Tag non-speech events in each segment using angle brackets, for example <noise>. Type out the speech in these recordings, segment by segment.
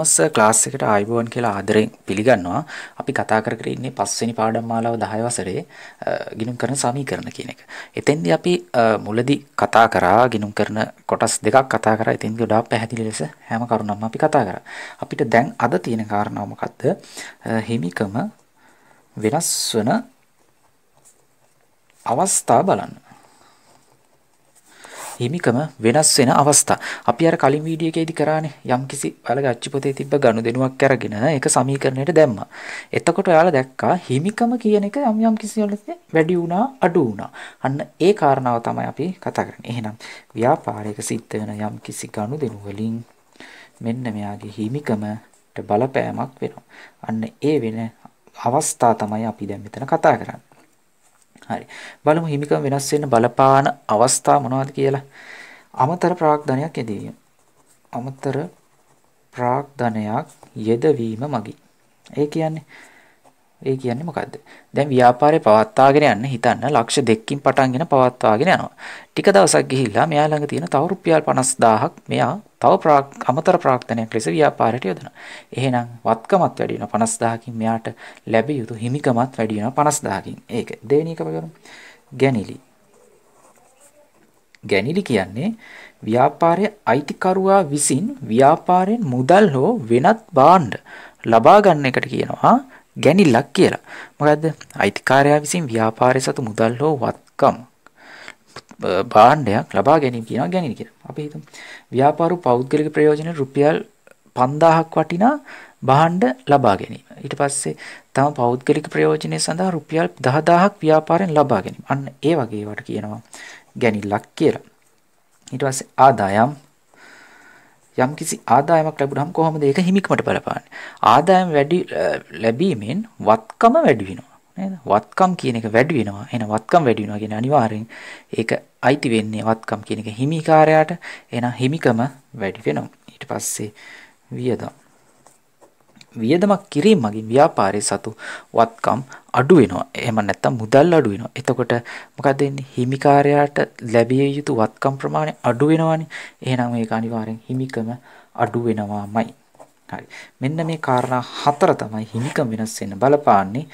Commerce class එකට ආයිබෝන් කියලා ආදරෙන් පිළිගන්නවා. අපි කතා කර කර ඉන්නේ පස්වෙනි පාඩම් මාලාව 10 වසරේ ගිණුම් කරන සමීකරණ කියන එක. එතෙන්දී අපි මුලදී කතා කරා ගිණුම් කරන කොටස් දෙකක් කතා කරා. එතෙන්දී ගොඩාක් පැහැදිලි ලෙස හැම කරුණක්ම අපි කතා කරා. අපිට දැන් අද තියෙන කාරණාව මොකද්ද? හිමිකම වෙනස් වන අවස්ථා බලන්න. හිමිකම වෙනස් වෙන අවස්ථා. අපි අර කලින් වීඩියෝ එකේදී කරානේ යම්කිසි ඔයාලගේ අච්චුපතේ තිබ්බ ගනුදෙනුවක් අරගෙන ඒක සමීකරණයට දැම්මා. එතකොට ඔයාලා දැක්කා හිමිකම කියන එක යම් යම් කිසි වලදී වැඩි වුණා අඩු වුණා. අන්න ඒ කාරණාව තමයි අපි කතා කරන්නේ. එහෙනම් ව්‍යාපාරයක සිද්ධ වෙන යම් කිසි ගනුදෙනු වලින් මෙන්න මෙයාගේ හිමිකමට බලපෑමක් වෙනවා. අන්න ඒ වෙන අවස්ථා තමයි අපි දැන් මෙතන කතා කරන්නේ. හරි. බලමු හිමිකම් වෙනස් වෙන්න බලපාන අවස්ථා මොනවද කියලා. අමතර ප්‍රාග්ධනයක් යෙදවීම. අමතර ප්‍රාග්ධනයක් යෙදවීම මගින්. ඒ කියන්නේ ඒ කියන්නේ මොකද්ද? දැන් ව්‍යාපාරේ පවත්වාගෙන යන්න හිතන්න ලක්ෂ දෙකකින් පටන්ගෙන පවත්වාගෙන යනවා. ටික දවසක් ගිහිල්ලා මෙයා ළඟ තියෙන තව රුපියල් 50000ක් මෙයා තව අමතර ප්‍රාක්තනයක් ලෙස ව්‍යාපාරයට යොදනවා. එහෙනම් වත්කමත් වැඩි වෙනවා 50000කින් මෙයාට ලැබිය යුතු හිමිකමත් වැඩි වෙනවා 50000කින්. ඒක දෙවෙනි එක බලමු. ගැනිලි. ගැනිලි කියන්නේ ව්‍යාපාරයේ අයිතිකරුවා විසින් ව්‍යාපාරයෙන් මුදල් හෝ වෙනත් භාණ්ඩ ලබා ගන්න එකට කියනවා ගැනිල්ලක් කියලා. මොකද්ද? අයිතිකාරයා විසින් ව්‍යාපාරයේ සතු මුදල් හෝ වත්කම් භාණ්ඩයක් ලබා ගැනීම කියනවා ගැනීම කියලා. අපි හිතමු ව්‍යාපාරු පෞද්ගලික ප්‍රයෝජන රුපියල් 5000ක් වටිනා භාණ්ඩ ලබා ගැනීම. ඊට පස්සේ තම පෞද්ගලික ප්‍රයෝජනය සඳහා රුපියල් 10000ක් ව්‍යාපාරයෙන් ලබා ගැනීම. අන්න ඒ වගේ ඒවාට කියනවා ගැනිල්ලක් කියලා. ඊට පස්සේ ආදායම් යම් කිසි ආදායමක් ලැබුණාම කොහොමද ඒක හිමිකමට බලපාන්නේ? ආදායම වැඩි ලැබීමෙන් වත්කම වැඩි වෙනවා. නේද? වත්කම් කියන එක වැඩි වෙනවා. එහෙනම් වත්කම් වැඩි වෙනවා කියන්නේ අනිවාර්යෙන් ඒක අයිති වෙන්නේ වත්කම් කියන එක හිමිකාරයාට. එහෙනම් හිමිකම වැඩි වෙනවා. ඊට පස්සේ වියදම්. වියදමක් කිරීම මගින් ව්‍යාපාරයේ සතු වත්කම් අඩු වෙනවා. එහෙම නැත්නම් මුදල් අඩු වෙනවා. එතකොට මොකද වෙන්නේ? හිමිකාරයාට ලැබිය යුතු වත්කම් ප්‍රමාණය අඩු වෙනවානේ. එහෙනම් මේක අනිවාර්යෙන් හිමිකම අඩු වෙනවාමයි. හරි. මෙන්න මේ කාරණා හතර තමයි හිමිකම් වෙනස් වෙන්න බලපාන්නේ.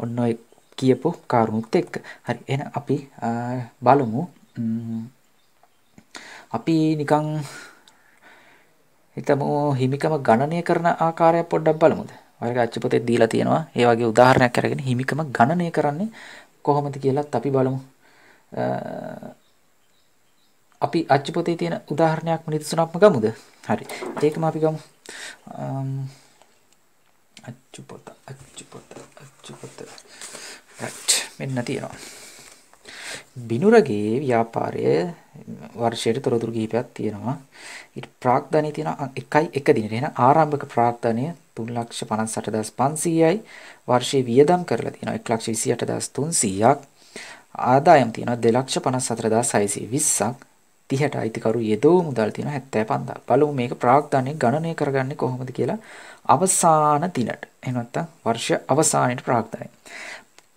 ඔන්න ඔය කියපු කාරුණුත් එක්ක හරි එන අපි බලමු අපි නිකං හිතමු හිමිකම ගණනය කරන ආකාරය පොඩ්ඩක් බලමුද වර්ග අච්චපතේ දීලා තියෙනවා ඒ වගේ උදාහරණයක් අරගෙන හිමිකම ගණනය කරන්නේ කොහොමද කියලාත් අපි බලමු අපි අච්චපතේ තියෙන උදාහරණයක් නිදසුනක්ම ගමුද හරි ඒකම අපි ගමු අච්චු පොත අච්චු පොත අච්චු පොත මෙන්න තියෙනවා. බිනුරගේ ව්‍යාපාරය වර්ෂයට තොරතුරු ගීපයක් තියෙනවා ඉට ප්‍රාක්ධනය තියෙන එකයි එක දිනටෙන ආරම්භක ප්‍රාක්ධනය තුන්ලක්ෂ පණස් සටදස් පන්සීයයි වර්ෂය වියදම් කරලා තියෙන එක්ලක්ෂ විසියට දස් තුන් සීයක් ආදායම් තියෙන දෙලක්ෂ පණස් සතරදා සයිසි විස්සක් තිහට අයිතිකරු යෙදෝ මුදල් තියෙන හැත්තෑ පන්දා බලමු මේක ප්‍රාග්ධානය ගණනය කරගන්න කොහොමද කියලා අවසාන තිනට එනොත්ත වර්ෂ අවසානයට ප්‍රාග්ධනය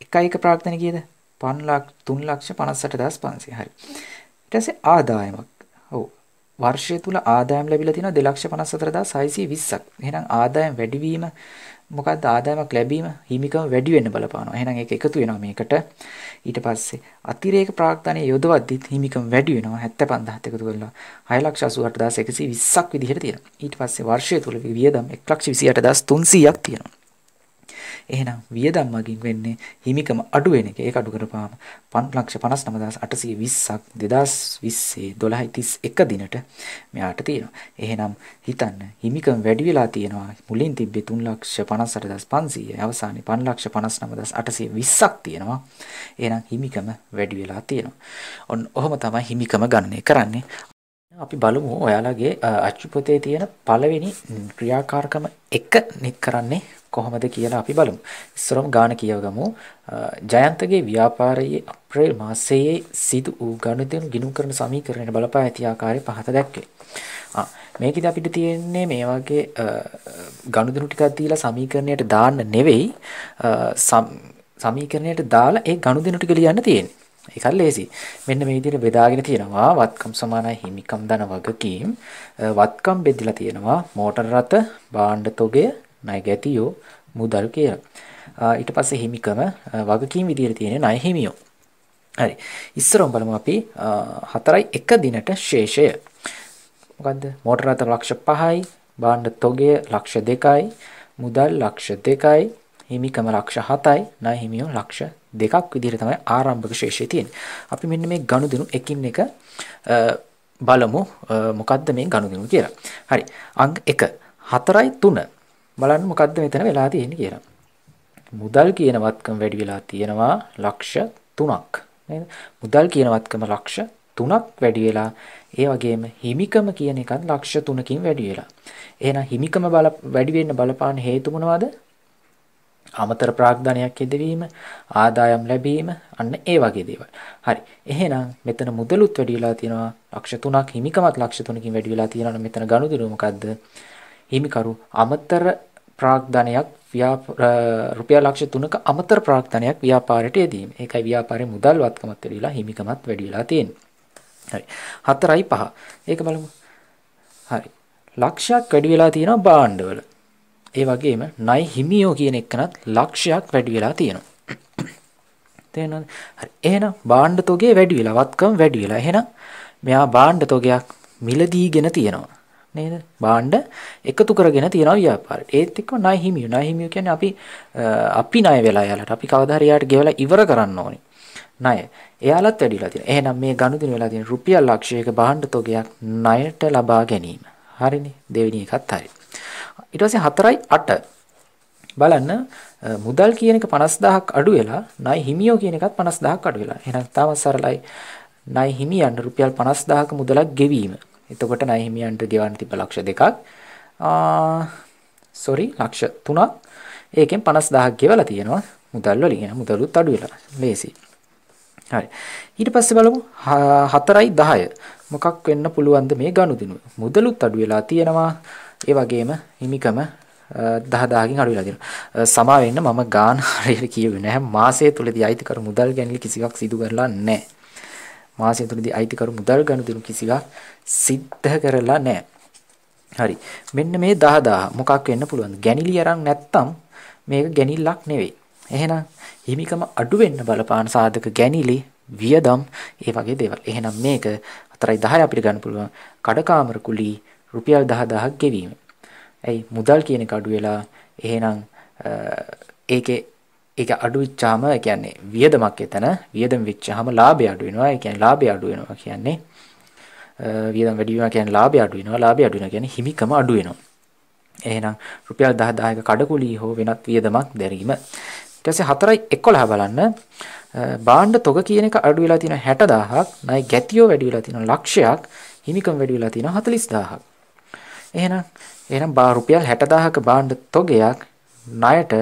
එකයි එක ප්‍රාග්ධන කියද පන්ලක් තුන් ලක්ෂ පනස්සට දස් පන්සේ හරි ටසේ ආදායමක් වර්ෂය තුල ආදායම් ලැබිලා තියෙනවා 254620ක්. එහෙනම් ආදායම් වැඩිවීම මොකද්ද ආදායමක් ලැබීම හිමිකම වැඩි වෙන්න බලපානවා. එහෙනම් ඒක එකතු වෙනවා මේකට. ඊට පස්සේ අතිරේක ප්‍රාග්ධානය යොදවද්දිත් හිමිකම වැඩි වෙනවා 75000ත් එකතු කරලා 688120ක් විදිහට තියෙනවා. ඊට පස්සේ වර්ෂය තුල වියදම් 128300ක් තියෙනවා. එහෙනම් වියදම් මගින් වෙන්නේ හිමිකම අඩු වෙන එක. ඒක අඩු කරපාම 559820ක් 2020 12:31 දිනට මෙයාට තියෙනවා. එහෙනම් හිතන්න හිමිකම වැඩි වෙලා තියෙනවා. මුලින් තිබ්බේ 358500 අවසානයේ 559820ක් තියෙනවා. එහෙනම් හිමිකම වැඩි වෙලා තියෙනවා. ඔන්න ඔහොම තමයි හිමිකම ගණනය කරන්නේ. අපි බලමු ඔයාලගේ අච්චුපතේ තියෙන පළවෙනි ක්‍රියාකාරකම එක නික් කරන්නේ කොහොමද කියලා අපි බලමු. ඉස්සරම ගාන කියවගමු. ජයන්තගේ ව්‍යාපාරයේ අප්‍රේල් මාසයේ සිදු වූ ගනුදෙනු ගිණුම් කරන සමීකරණය බලපා ඇති ආකාරය පහත දැක්වේ. ආ මේකෙදි අපිට තියෙන්නේ මේ වගේ ගනුදෙනු ටිකක් දීලා සමීකරණයට දාන්න නෙවෙයි සමීකරණයට දාලා ඒ ගනුදෙනු ටික ලියන්න තියෙන්නේ. එකල් ලේසි. මෙන්න මේ විදිහට බෙදාගෙන තියෙනවා වත්කම් සමානයි හිමිකම් දන වගකීම් වත්කම් බෙදලා තියෙනවා මෝටර රථ භාණ්ඩ තොගය ණය ගැතියෝ මුදල් කියලා. ඊට පස්සේ හිමිකම වගකීම් විදියට තියෙන ණය හිමියෝ. හරි. ඉස්සරම බලමු අපි 4.1 දිනට ශේෂය. මොකද්ද? මෝටර රථ ලක්ෂ 5යි, භාණ්ඩ තොගය ලක්ෂ 2යි, මුදල් ලක්ෂ 2යි, හිමිකම ලක්ෂ 7යි ණය හිමියෝ ලක්ෂ දෙකක් විදිහට තමයි ආරම්භක ශේෂය තියෙන්නේ. අපි මෙන්න මේ ගනුදෙනු එකින් එක බලමු මොකද්ද මේ ගනුදෙනු කියලා. හරි. අංක 1 4යි 3 බලන්න මොකද්ද මෙතන වෙලා තියෙන්නේ කියලා. මුදල් කියන වත්කම වැඩි වෙලා තියෙනවා ලක්ෂ 3ක්. නේද? මුදල් කියන වත්කම ලක්ෂ 3ක් වැඩි වෙලා ඒ වගේම හිමිකම කියන එකත් ලක්ෂ 3කින් වැඩි වෙලා. එහෙනම් හිමිකම බල වැඩි වෙන්න බලපාන හේතු මොනවද? අමතර ප්‍රාග්ධනයක් යෙදවීම, ආදායම් ලැබීම, අන්න ඒ වගේ දේවල්. හරි. එහෙනම් මෙතන මුදලුත් වැඩි වෙලා තියෙනවා ලක්ෂ 3ක් හිමිකමත් ලක්ෂ 3කින් වැඩි වෙලා තියෙනවා. මෙතන ගනුදෙනු මොකද්ද? හිමිකරු අමතර ප්‍රාග්ධනයක් රුපියල් ලක්ෂ 3ක අමතර ප්‍රාග්ධනයක් ව්‍යාපාරයට යෙදීම. ඒකයි ව්‍යාපාරයේ මුදල් වත්කමත් වැඩි වෙලා හිමිකමත් වැඩි වෙලා තියෙන්නේ. හරි. 4යි 5. ඒක බලමු. හරි. ලක්ෂයක් වැඩි වෙලා තියෙනවා බාණ්ඩවල. ඒ වගේම ණය හිමියෝ කියන එකනත් ලක්ෂයක් වැඩි වෙලා තියෙනවා. <coughs> තේරෙනවද? හරි. එහෙනම් බාණ්ඩ තොගේ වැඩි වෙලා වත්කම් වැඩි වෙලා. එහෙනම් මෙයා බාණ්ඩ තොගයක් මිලදීගෙන තියෙනවා. නේද බාණ්ඩ එකතු කරගෙන තියෙනවා ව්‍යාපාරයට ඒත් එක්කම ණය හිමියෝ ණය හිමියෝ කියන්නේ අපි අපි ණය වෙලා යාලට අපි කවදා හරි යාට ගෙවලා ඉවර කරන්න ඕනේ ණය එයාලත් වැඩිලා තියෙනවා එහෙනම් මේ ගනුදෙනු වෙලා තියෙන රුපියල් ලක්ෂයක බාණ්ඩ තොගයක් ණයට ලබා ගැනීම හරිනේ දෙවෙනි එකත් හරි ඊට පස්සේ 4යි 8 බලන්න මුදල් කියන එක 50000ක් අඩු වෙලා ණය හිමියෝ කියන එකත් 50000ක් අඩු වෙලා එහෙනම් තාම සරලයි ණය හිමියන් රුපියල් 50000ක මුදලක් ගෙවීම එතකොට ණය හිමියන්ට ගෙවන්න තිබ්බ ලක්ෂ දෙකක් සෝරි ලක්ෂ තුනක් ඒකෙන් 50000ක් ගෙවලා තියෙනවා මුදල් වලින් එන මුදලුත් අඩු වෙලා මේසි හරි ඊට පස්සේ බලමු 4යි 10 මොකක් වෙන්න පුළුවන්ද මේ ගනුදෙනුව මුදලුත් අඩු වෙලා තියෙනවා ඒ වගේම හිමිකම 10000කින් අඩු වෙලා තියෙනවා සමා වෙන්න මම ගාන හරියට කියුවේ නැහැ මාසය තුලදී අයිතිකරු මුදල් ගැනීම කිසිවක් සිදු කරලා නැහැ මාසය තුනදී අයිතිකරු මුදල් ගනුදෙනු කිසිවක් සිද්ධ කරලා නැහැ. හරි. මෙන්න මේ 10000 මොකක් වෙන්න පුළුවන්ද? ගැනිලි අරන් නැත්තම් මේක ගැනිල්ලක් නෙවෙයි. එහෙනම් හිමිකම අඩු වෙන්න බලපාන සාධක ගැනිලි වියදම් ඒ වගේ දේවල්. එහෙනම් මේක 4.10 අපිට ගන්න පුළුවන්. කඩකාමර කුලී රුපියල් 10000ක් ගෙවීම. ඇයි මුදල් කියන එක අඩු වෙලා එහෙනම් ඒකේ ඒක අඩු වෙච්චාම ඒ කියන්නේ වියදමක් එතන වියදම් වෙච්චාම ලාභය අඩු වෙනවා. ඒ කියන්නේ ලාභය අඩු වෙනවා කියන්නේ වියදම් වැඩි වෙනවා කියන්නේ ලාභය අඩු වෙනවා. ලාභය අඩු වෙනවා කියන්නේ හිමිකම අඩු වෙනවා. එහෙනම් රුපියල් 10000ක කඩකුලී හෝ වෙනත් වියදමක් දැරීම. ඊට පස්සේ 4.11 බලන්න බාණ්ඩ තොග කියන එක අඩු වෙලා තියෙනවා 60000ක්, ණය ගැතියෝ වැඩි වෙලා තියෙනවා ලක්ෂයක්, හිමිකම් වැඩි වෙලා තියෙනවා 40000ක්. එහෙනම් එහෙනම් බා රුපියල් 60000ක බාණ්ඩ තොගයක් ණයට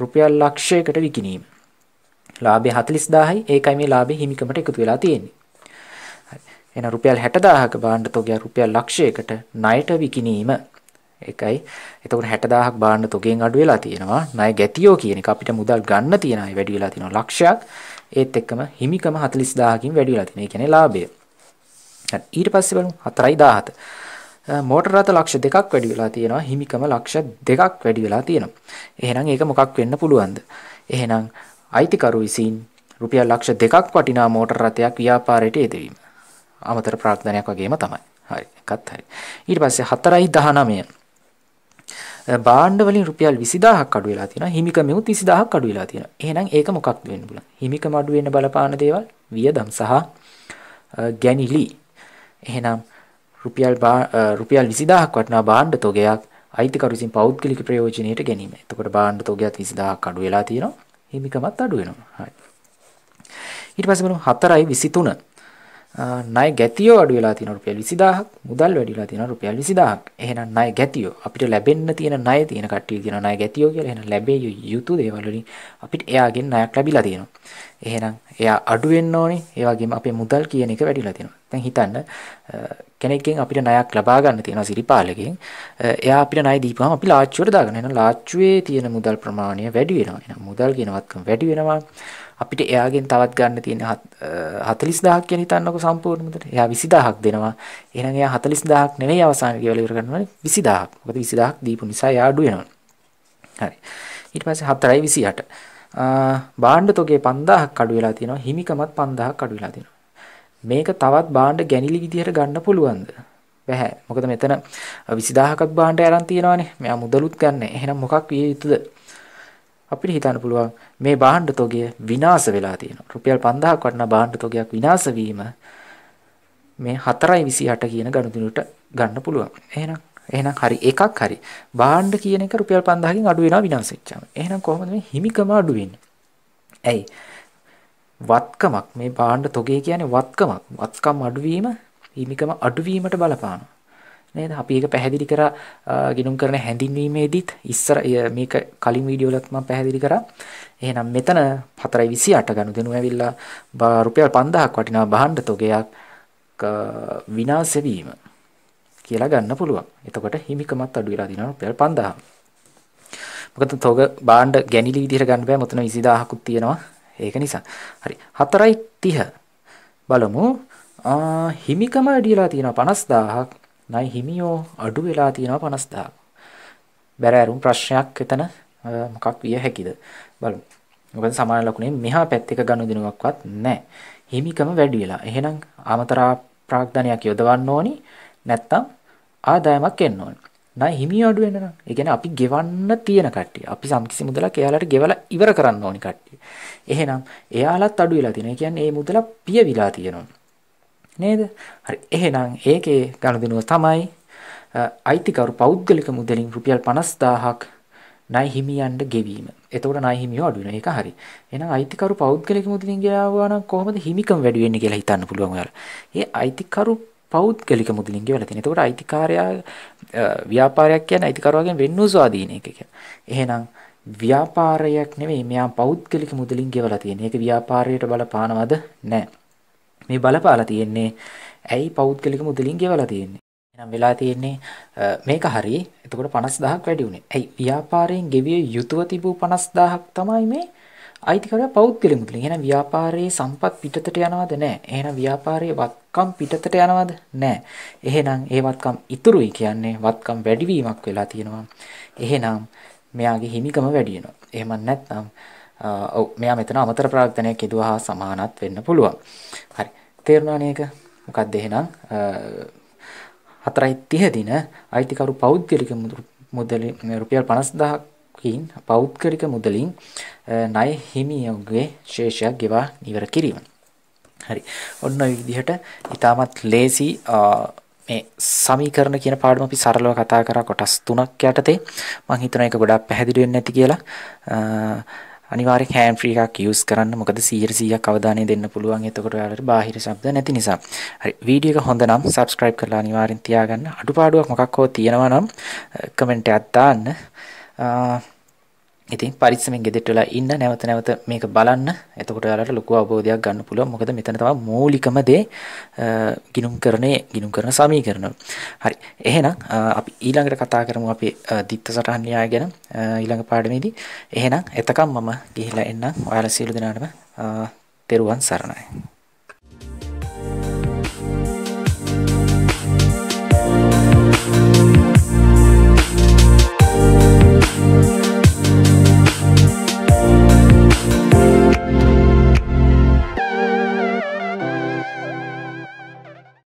රුපියල් ලක්ෂයකට විකිණීම. ලාභය 40000යි. ඒකයි මේ ලාභයේ හිමිකමට එකතු වෙලා තියෙන්නේ. එන රුපියල් 60000ක භාණ්ඩ තොගයක් රුපියල් ලක්ෂයකට ණයට විකිණීම. ඒකයි. එතකොට 60000ක් භාණ්ඩ තොගෙන් අඩු වෙලා තියෙනවා. ණය ගැතියෝ කියන එක අපිට මුදල් ගන්න තියන අය වැඩි වෙලා තියෙනවා ලක්ෂයක්. ඒත් එක්කම හිමිකම 40000කින් වැඩි වෙලා තියෙනවා. ඒ කියන්නේ ලාභය. ඊට පස්සේ බලමු 4017 මෝටර රථ ලක්ෂ දෙකක් වැඩි වෙලා තියෙනවා හිමිකම ලක්ෂ දෙකක් වැඩි වෙලා තියෙනවා එහෙනම් ඒක මොකක් වෙන්න පුළුවන්ද එහෙනම් අයිතිකරු විසින් රුපියල් ලක්ෂ දෙකක් වටිනා මෝටර රථයක් ව්‍යාපාරයට යෙදවීම අමතර ප්‍රාර්ථනයක් වගේම තමයි හරි එකත් හරි ඊට පස්සේ 4.19 බාණ්ඩ වලින් රුපියල් 20000ක් අඩු වෙලා තියෙනවා හිමිකම උත් 20000ක් අඩු වෙලා තියෙනවා එහෙනම් ඒක මොකක්ද වෙන්න බුණා හිමිකම අඩු වෙන්න බලපාන දේවල් වියදම් සහ ගැනිලි එහෙනම් රුපියල් රුපියල් 20000ක් වටිනා භාණ්ඩ තොගයක් අයිතිකරු විසින් පෞද්ගලික ප්‍රයෝජනයට ගැනීම. එතකොට භාණ්ඩ තොගයත් 20000ක් අඩු වෙලා තියෙනවා. හිමිකමත් අඩු වෙනවා. හරි. ඊට පස්සේ බලමු 4යි 23. ණය ගැතියෝ අඩු වෙලා තියෙනවා රුපියල් 20000ක් මුදල් වැඩි වෙලා තියෙනවා රුපියල් 20000ක් එහෙනම් ණය ගැතියෝ අපිට ලැබෙන්න තියෙන ණය තියෙන කට්ටිය කියන ණය ගැතියෝ කියලා එහෙනම් ලැබිය යුතු දේවල් වලින් අපිට එයාගෙන් ණයක් ලැබිලා තියෙනවා එහෙනම් එයා අඩු වෙන්න ඕනේ ඒ වගේම අපේ මුදල් කියන එක වැඩිලා තියෙනවා දැන් හිතන්න කෙනෙක්ගෙන් අපිට ණයක් ලබා ගන්න තියෙනවා සිරිපාලගෙන් එයා අපිට ණය දීපුවාම අපි ලාච්චුවට දාගන්න එහෙනම් ලාච්චුවේ තියෙන මුදල් ප්‍රමාණය වැඩි වෙනවා එහෙනම් මුදල් කියන වත්කම වැඩි වෙනවා අපිට එයාගෙන් තවත් ගන්න තියෙන 40000ක් කියන හිතන්නකො සම්පූර්ණ මුදල. එයා 20000ක් දෙනවා. එහෙනම් එයා 40000ක් නෙවෙයි අවසානයේ කියලා ඉවර කරනවා 20000ක්. මොකද 20000ක් දීපු නිසා එයා අඩු වෙනවා. හරි. ඊට පස්සේ 4යි 28. භාණ්ඩ තොගේ 5000ක් අඩු වෙලා තියෙනවා. හිමිකමත් 5000ක් අඩු වෙලා තියෙනවා. මේක තවත් භාණ්ඩ ගැනිලි විදිහට ගන්න පුළුවන්ද? බැහැ. මොකද මෙතන 20000ක් භාණ්ඩ අරන් තියෙනවානේ. මෙයා මුදලුත් ගන්න. එහෙනම් මොකක් විය යුතුද? අපිට හිතන්න පුළුවන් මේ භාණ්ඩ තොගය විනාශ වෙලා තියෙනවා. රුපියල් 5000ක් වටිනා භාණ්ඩ තොගයක් විනාශ වීම මේ 4.28 කියන ගණුදෙනුට ගන්න පුළුවන්. එහෙනම් එහෙනම් හරි එකක් හරි භාණ්ඩ කියන එක රුපියල් 5000කින් අඩු වෙනවා විනාශ වෙච්චාම. එහෙනම් කොහොමද මේ හිමිකම අඩු වෙන්නේ? ඇයි? වත්කමක් මේ භාණ්ඩ තොගේ කියන්නේ වත්කමක්. වත්කම් අඩුවීම හිමිකම අඩුවීමට බලපානවා. නේද අපි ඒක පැහැදිලි කර ගිනුම් කරන හැඳින්වීමේදීත් ඉස්සර මේක කලින් වීඩියෝලත් මම පැහැදිලි කරා එහෙනම් මෙතන 4.28 ගනුදෙනු ඇවිල්ලා රුපියල් 5000ක් වටිනා භාණ්ඩ තොගයක් විනාශ වීම කියලා ගන්න පුළුවන්. එතකොට හිමිකමත් අඩු වෙලා දිනවා රුපියල් 5000. මොකද තොග භාණ්ඩ ගැනිලි විදිහට ගන්න බෑ මෙතන 20000කුත් තියෙනවා. ඒක නිසා. හරි. 4.30 බලමු. හිමිකම වැඩිලා තියෙනවා 50000ක් ණය හිමියෝ අඩු වෙලා තියෙනවා 50000. බැර ඇරුම් ප්‍රශ්නයක් එතන මොකක් විය හැකිද බලමු. මොකද සමාන ලකුණේ මෙහා පැත්තක ගනුදෙනුවක්වත් නැහැ. හිමිකම වැඩි වෙලා. එහෙනම් ආමතර ප්‍රාග්ධනයක් යොදවන්න ඕනි නැත්තම් ආදායමක් එන්න ඕනි. ණය හිමියෝ අඩු වෙන්න නම් ඒ කියන්නේ අපි ගෙවන්න තියෙන කට්ටිය. අපි සම්කිසි මුදලක් එයාලට ගෙවලා ඉවර කරන්න ඕනි කට්ටිය. එහෙනම් එයාලත් අඩු වෙලා තියෙනවා. ඒ කියන්නේ මේ මුදල පියවිලා තියෙනවා. නේද? හරි. එහෙනම් ඒකේ ගනුදෙනුව තමයි අයිතිකරු පෞද්ගලික මුදලින් රුපියල් 50000ක් ණය හිමියන්ට ගෙවීම. එතකොට ණය හිමියෝ අඩු වෙනවා. ඒක හරි. එහෙනම් අයිතිකරු පෞද්ගලික මුදලින් ගියාවා නම් කොහොමද හිමිකම් වැඩි වෙන්නේ කියලා හිතන්න පුළුවන් ඔයාලා. ඒ අයිතිකරු පෞද්ගලික මුදලින් ගෙවලා තියෙන. එතකොට අයිතිකාරයා ව්‍යාපාරයක් කියන්නේ අයිතිකරුවගෙන් වෙන්නු ස්වාධීන එක කියලා. එහෙනම් ව්‍යාපාරයක් නෙවෙයි මෙයා පෞද්ගලික මුදලින් ගෙවලා තියෙන. ඒක ව්‍යාපාරයට බලපානවද? නැහැ. මේ බලපාලා තියෙන්නේ ඇයි පෞද්ගලික මුදලින් ගෙවලා තියෙන්නේ එනම් වෙලා තියෙන්නේ මේක හරි එතකොට 50000ක් වැඩි උනේ. ඇයි ව්‍යාපාරයෙන් ගෙවිය යුතුව තිබූ 50000ක් තමයි මේ අයිතිකරය පෞද්ගලික මුදලින්. එහෙනම් ව්‍යාපාරයේ සම්පත් පිටතට යනවද නැහැ. එහෙනම් ව්‍යාපාරයේ වත්කම් පිටතට යනවද නැහැ. එහෙනම් ඒ වත්කම් ඉතුරුයි කියන්නේ වත්කම් වැඩිවීමක් වෙලා තියෙනවා. එහෙනම් මෙයාගේ හිමිකම වැඩි වෙනවා. එහෙම නැත්නම් ඔව් මෙයා මෙතන අමතර ප්‍රාර්ථනයක් යෙදුවා හා සමානත් වෙන්න පුළුවන්. හරි. තේරුණානේ ඒක? මොකක්ද එහෙනම් 4.30 දින අයිතිකරු පෞද්ගලික මුදලින් රුපියල් 50000කින් පෞද්ගලික මුදලින් ණය හිමියෝගේ ශේෂයක් ගෙවා ඉවර කිරීම. හරි. ඔන්න ඔය විදිහට ඊටමත් ලේසි මේ සමීකරණ කියන පාඩම අපි සරලව කතා කරා කොටස් 3ක් යටතේ. මම හිතනවා ඒක ගොඩාක් පැහැදිලි වෙන්නේ නැති කියලා. අනිවාර්යෙන් හෑන්ඩ් ෆ්‍රී එකක් යූස් කරන්න මොකද 100% අවධානය දෙන්න පුළුවන් එතකොට ඔයාලට බාහිර ශබ්ද නැති නිසා. හරි වීඩියෝ එක හොඳ නම් subscribe කරලා අනිවාර්යෙන් තියාගන්න. අඩුපාඩුවක් මොකක් හෝ තියෙනවා නම් කමෙන්ට් එකක් දාන්න. ඉතින් පරිස්සමෙන් ගෙදෙට්ට වෙලා ඉන්න නැවත නැවත මේක බලන්න. එතකොට ඔයාලට ලොකු අවබෝධයක් ගන්න පුළුවන්. මොකද මෙතන තමයි මූලිකම දේ ගිණුම් කරනේ ගිණුම් කරන සමීකරණ. හරි. එහෙනම් අපි ඊළඟට කතා කරමු අපේ දිත්ත සටහන් න්‍යාය ගැන ඊළඟ පාඩමේදී. එහෙනම් එතකම් මම ගිහිලා එන්නම්. ඔයාලා සියලු දෙනාටම තෙරුවන් සරණයි.